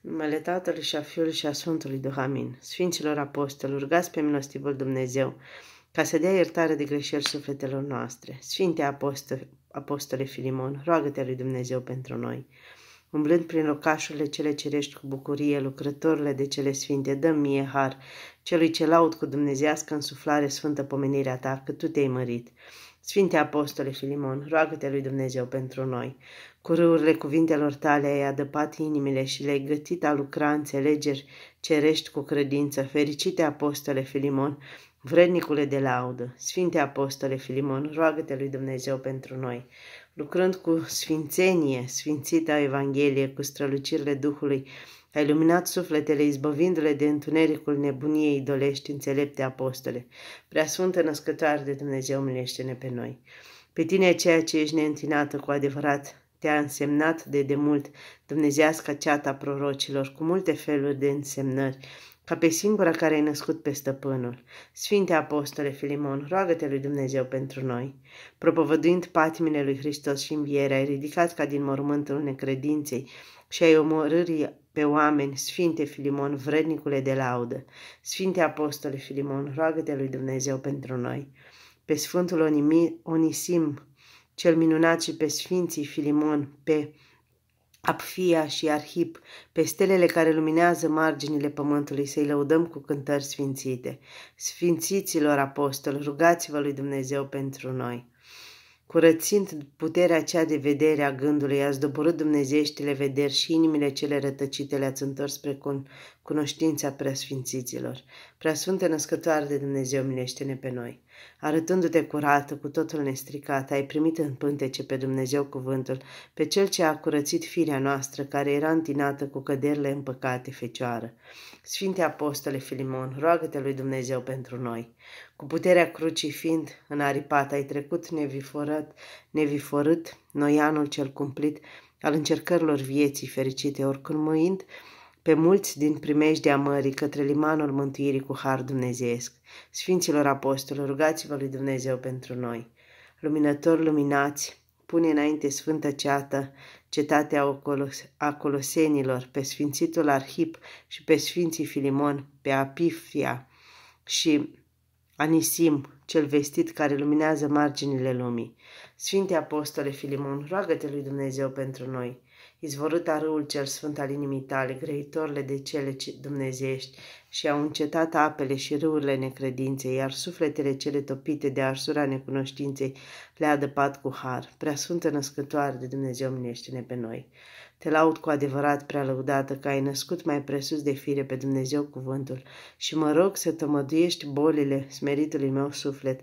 numele Tatălui și a Fiului și a Sfântului Duhamin, Sfinților Apostoli, rugați pe milostivul Dumnezeu, ca să dea iertare de greșeli sufletelor noastre. Sfinte Apostole, Apostole Filimon, roagă-te lui Dumnezeu pentru noi. Umblând prin locașurile cele cerești cu bucurie, lucrătorile de cele sfinte, dă mie har, celui ce laud cu dumnezească suflare sfântă pomenirea ta, că tu te-ai mărit. Sfinte Apostole Filimon, roagă-te lui Dumnezeu pentru noi. Cu râurile cuvintelor tale ai adăpat inimile și le-ai gătit a lucra înțelegeri cerești cu credință. Fericite apostole Filimon, vrednicule de laudă, Sfinte apostole Filimon, roagă-te lui Dumnezeu pentru noi. Lucrând cu sfințenie, sfințita Evanghelie, cu strălucirile Duhului, ai luminat sufletele, izbăvindu-le de întunericul nebuniei dolești înțelepte apostole. sfântă născătoare de Dumnezeu, milește-ne pe noi. Pe tine, ceea ce ești neîntinată cu adevărat, te-a însemnat de demult dumnezească ceata prorocilor, cu multe feluri de însemnări, ca pe singura care ai născut pe stăpânul. Sfinte Apostole Filimon, roagă-te lui Dumnezeu pentru noi. Propovăduind patimile lui Hristos și învierea, ai ridicat ca din mormântul necredinței și ai omorârii pe oameni, Sfinte Filimon, vrednicule de laudă. Sfinte Apostole Filimon, roagă-te lui Dumnezeu pentru noi. Pe Sfântul Onimi, Onisim, cel minunat și pe Sfinții Filimon, pe Apfia și Arhip, pe stelele care luminează marginile pământului, să-i lăudăm cu cântări sfințite. Sfințiților apostoli, rugați-vă lui Dumnezeu pentru noi. Curățind puterea cea de vedere a gândului, ați doborât dumnezeieștile vederi și inimile cele rătăcite le-ați întors spre cunoștința preasfințiților. Preasfântă născătoare de Dumnezeu, minește ne pe noi! Arătându-te curată, cu totul nestricată, ai primit în pântece pe Dumnezeu cuvântul, pe Cel ce a curățit firea noastră, care era întinată cu căderile în păcate, Fecioară. Sfinte Apostole Filimon, roagă-te lui Dumnezeu pentru noi. Cu puterea crucii fiind aripat, ai trecut neviforat, neviforât, noianul cel cumplit al încercărilor vieții fericite, oricând muind, pe mulți din primejdea mării către limanul mântuirii cu har dumnezeiesc. Sfinților apostoli, rugați-vă lui Dumnezeu pentru noi. Luminător luminați, pune înainte sfântă ceată, cetatea a colosenilor, pe sfințitul Arhip și pe sfinții Filimon, pe Apifia și Anisim, cel vestit care luminează marginile lumii. Sfinte Apostole Filimon, roagă-te lui Dumnezeu pentru noi a râul cel sfânt al inimii tale, grăitorile de cele ce dumnezeiești, și au încetat apele și râurile necredinței, iar sufletele cele topite de arsura necunoștinței le-a adăpat cu har. Prea Sfântă Născătoare de Dumnezeu, minește-ne pe noi! Te laud cu adevărat prea lăudată că ai născut mai presus de fire pe Dumnezeu cuvântul și mă rog să tămăduiești bolile smeritului meu suflet,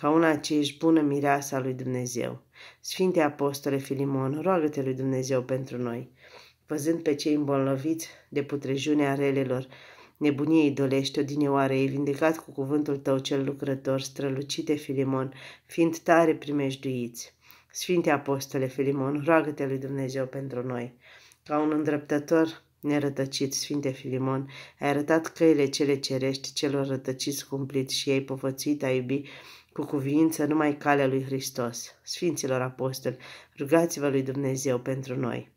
ca una ce ești bună mireasa lui Dumnezeu. Sfinte Apostole Filimon, roagă-te lui Dumnezeu pentru noi, văzând pe cei îmbolnăviți de putrejunea relelor, nebuniei idolești, odinioare, e vindecat cu cuvântul tău cel lucrător, strălucite Filimon, fiind tare primejduiți. Sfinte Apostole Filimon, roagă-te lui Dumnezeu pentru noi, ca un îndreptător nerătăcit, Sfinte Filimon, ai arătat căile cele cerești celor rătăciți cumplit și ai povățit a iubi cu cuvință numai calea lui Hristos. Sfinților apostoli, rugați-vă lui Dumnezeu pentru noi.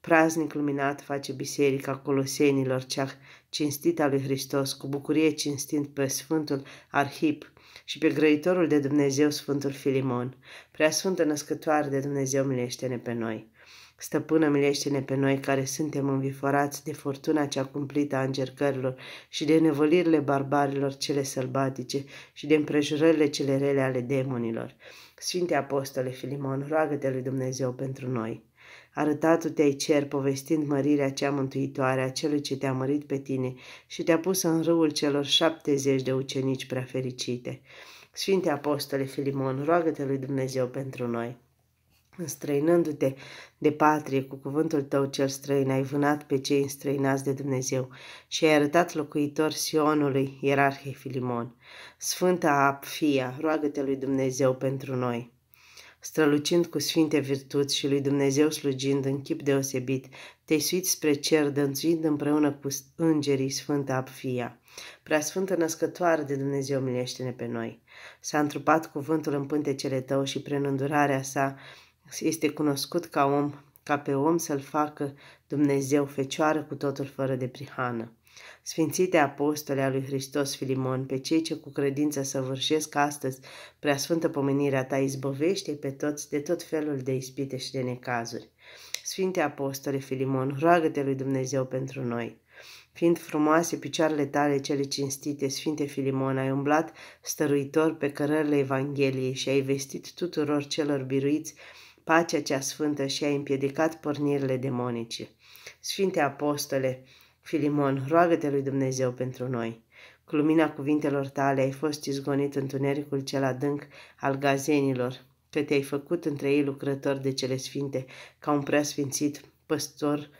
Praznic luminat face biserica colosenilor cea cinstită a lui Hristos, cu bucurie cinstind pe Sfântul Arhip și pe grăitorul de Dumnezeu Sfântul Filimon. Sfântă născătoare de Dumnezeu milește-ne pe noi. Stăpână, milește-ne pe noi care suntem înviforați de fortuna cea cumplită a încercărilor și de nevălirile barbarilor cele sălbatice și de împrejurările cele rele ale demonilor. Sfinte Apostole Filimon, roagă-te lui Dumnezeu pentru noi. Arătat te ai cer, povestind mărirea cea mântuitoare a celui ce te-a mărit pe tine și te-a pus în râul celor șaptezeci de ucenici prea fericite. Sfinte Apostole Filimon, roagă-te lui Dumnezeu pentru noi. Înstrăinându-te de patrie cu cuvântul tău cel străin, ai vânat pe cei înstrăinați de Dumnezeu și ai arătat locuitor Sionului, ierarhie Filimon. Sfânta Apfia, roagă-te lui Dumnezeu pentru noi! Strălucind cu sfinte virtuți și lui Dumnezeu slujind în chip deosebit, te-ai suit spre cer, dănțuind împreună cu îngerii Sfânta Apfia. Sfântă născătoare de Dumnezeu, milește-ne pe noi! S-a întrupat cuvântul în pântecele tău și prin îndurarea sa, este cunoscut ca om, ca pe om să-l facă Dumnezeu fecioară cu totul fără de prihană. Sfințite apostole a lui Hristos Filimon, pe cei ce cu credință săvârșesc astăzi sfântă pomenirea ta, izbovește pe toți de tot felul de ispite și de necazuri. Sfinte apostole Filimon, roagă-te lui Dumnezeu pentru noi. Fiind frumoase picioarele tale cele cinstite, Sfinte Filimon, ai umblat stăruitor pe cărările Evangheliei și ai vestit tuturor celor biruiți Pacea cea sfântă și-a împiedicat pornirile demonice. Sfinte apostole, Filimon, roagă-te lui Dumnezeu pentru noi. Cu lumina cuvintelor tale ai fost izgonit tunericul cel adânc al gazenilor, că te-ai făcut între ei lucrător de cele sfinte, ca un preasfințit păstor,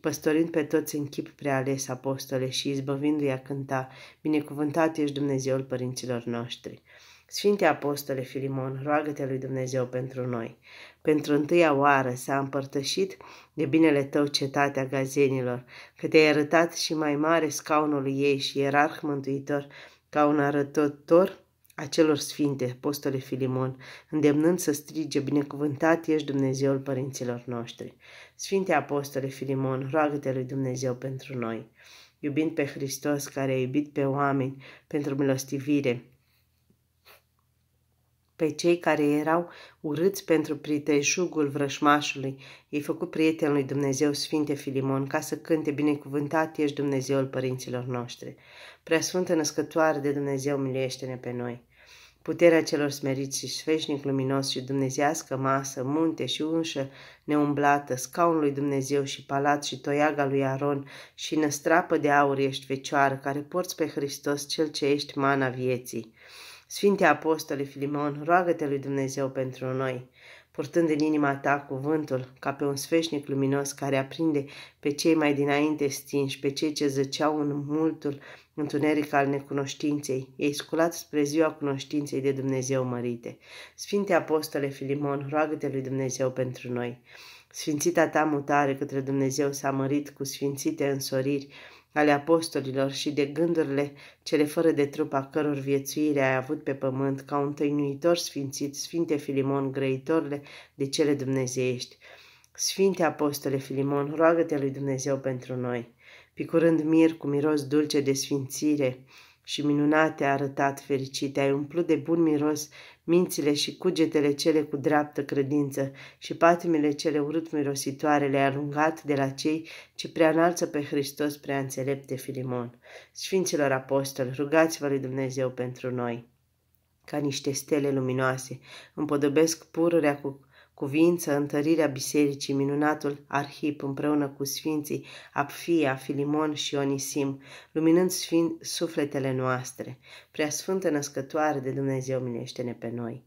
păstorind pe toți în chip preales apostole și izbăvindu-i a cânta, binecuvântat ești Dumnezeul părinților noștri. Sfinte Apostole Filimon, roagă-te lui Dumnezeu pentru noi. Pentru întâia oară s-a împărtășit de binele tău cetatea gazenilor, că te-ai arătat și mai mare scaunul ei și ierarh mântuitor ca un arătător acelor sfinte, apostole Filimon, îndemnând să strige, binecuvântat ești Dumnezeul părinților noștri. Sfinte apostole Filimon, roagă-te lui Dumnezeu pentru noi. Iubind pe Hristos, care a iubit pe oameni pentru milostivire, pe cei care erau urâți pentru priteșugul vrășmașului. Ei făcut prietenul lui Dumnezeu, Sfinte Filimon, ca să cânte binecuvântat ești Dumnezeul părinților noștri. Preasfântă născătoare de Dumnezeu, miliește ne pe noi. Puterea celor smeriți și sfeșnic luminos și dumnezească masă, munte și unșă neumblată, scaunul lui Dumnezeu și palat și toiaga lui Aron și năstrapă de aur ești fecioară, care porți pe Hristos cel ce ești mana vieții. Sfinte Apostole Filimon, roagă-te lui Dumnezeu pentru noi, purtând în inima ta cuvântul, ca pe un sfeșnic luminos care aprinde pe cei mai dinainte stinși, pe cei ce zăceau în multul întuneric al necunoștinței, ei sculat spre ziua cunoștinței de Dumnezeu mărite. Sfinte Apostole Filimon, roagă-te lui Dumnezeu pentru noi. Sfințita ta mutare către Dumnezeu s-a mărit cu sfințite însoriri, ale apostolilor și de gândurile cele fără de trup a căror viețuire ai avut pe pământ ca un tăinuitor sfințit, Sfinte Filimon, grăitorile de cele dumnezeiești. Sfinte Apostole Filimon, roagă-te lui Dumnezeu pentru noi. Picurând mir cu miros dulce de sfințire, și minunate a arătat fericite, ai umplut de bun miros mințile și cugetele cele cu dreaptă credință și patimile cele urât mirositoare le-ai alungat de la cei ce prea înalță pe Hristos prea înțelepte Filimon. Sfinților apostoli, rugați-vă lui Dumnezeu pentru noi, ca niște stele luminoase, împodobesc pururea cu cuvință, întărirea bisericii, minunatul Arhip împreună cu sfinții Apfia, Filimon și Onisim, luminând sfin sufletele noastre. Prea sfântă născătoare de Dumnezeu, minește-ne pe noi!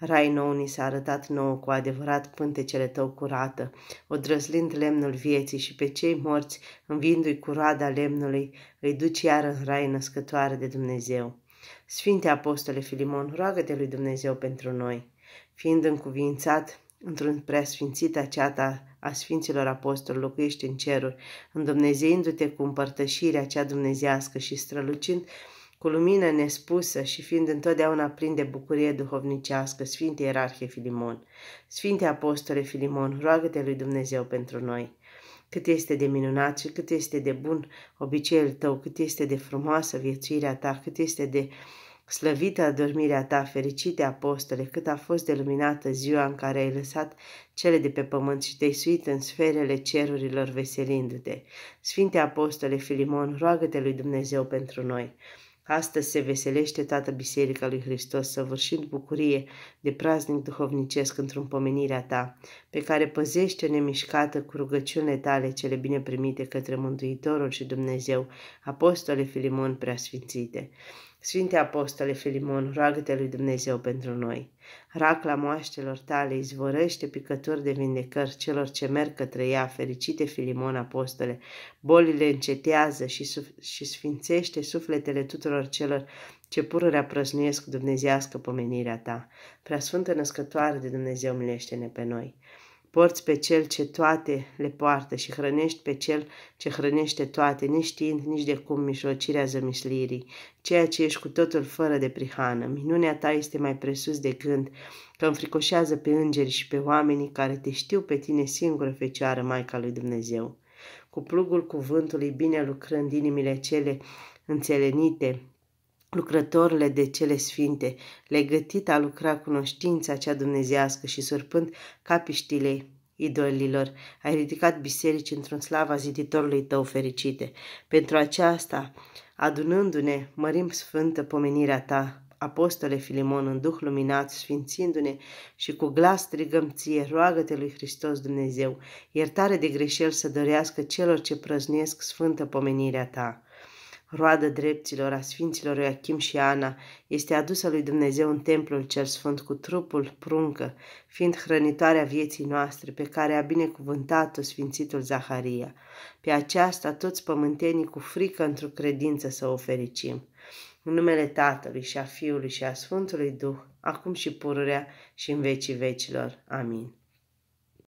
Rai nou ni s-a arătat nou cu adevărat pântecele tău curată, odrăzlind lemnul vieții și pe cei morți, învindu-i cu roada lemnului, îi duci iar în rai născătoare de Dumnezeu. Sfinte Apostole Filimon, roagă-te lui Dumnezeu pentru noi. Fiind încuvințat într-un preasfințit aceata a Sfinților Apostoli locuiește în ceruri, îndumnezeindu-te cu împărtășirea cea dumnezească și strălucind cu lumină nespusă și fiind întotdeauna plin de bucurie duhovnicească, Sfinte Ierarhie Filimon, Sfinte Apostole Filimon, roagă-te lui Dumnezeu pentru noi. Cât este de minunat și cât este de bun obiceiul tău, cât este de frumoasă viețuirea ta, cât este de Slăvită adormirea ta, fericite apostole, cât a fost de luminată ziua în care ai lăsat cele de pe pământ și te-ai suit în sferele cerurilor veselindu-te. Sfinte apostole Filimon, roagă-te lui Dumnezeu pentru noi. Astăzi se veselește toată Biserica lui Hristos, săvârșind bucurie de praznic duhovnicesc într-un pomenirea ta, pe care păzește nemișcată cu rugăciunile tale cele bine primite către Mântuitorul și Dumnezeu, Apostole Filimon Preasfințite. Sfinte Apostole Filimon, roagă-te lui Dumnezeu pentru noi. Racla moaștelor tale izvorăște picături de vindecări celor ce merg către ea, fericite Filimon Apostole. Bolile încetează și, suf- și sfințește sufletele tuturor celor ce pururea prăznuiesc dumnezească pomenirea ta. Sfântă născătoare de Dumnezeu, milește-ne pe noi porți pe cel ce toate le poartă și hrănești pe cel ce hrănește toate, neștiind nici de cum mijlocirea zămislirii, ceea ce ești cu totul fără de prihană. Minunea ta este mai presus de gând, că înfricoșează pe îngeri și pe oamenii care te știu pe tine singură Fecioară Maica lui Dumnezeu. Cu plugul cuvântului bine lucrând inimile cele înțelenite, lucrătorile de cele sfinte, legătit a lucra cunoștința cea dumnezească și surpând capiștile idolilor, ai ridicat biserici într-un slava ziditorului tău fericite. Pentru aceasta, adunându-ne, mărim sfântă pomenirea ta, apostole Filimon, în duh luminat, sfințindu-ne și cu glas strigăm ție, roagă-te lui Hristos Dumnezeu, iertare de greșeli să dorească celor ce prăznuiesc sfântă pomenirea ta roadă dreptilor, a sfinților Ioachim și Ana, este adusă lui Dumnezeu în templul cel sfânt cu trupul pruncă, fiind hrănitoarea vieții noastre, pe care a binecuvântat-o Sfințitul Zaharia. Pe aceasta toți pământenii cu frică într-o credință să o fericim. În numele Tatălui și a Fiului și a Sfântului Duh, acum și pururea și în vecii vecilor. Amin.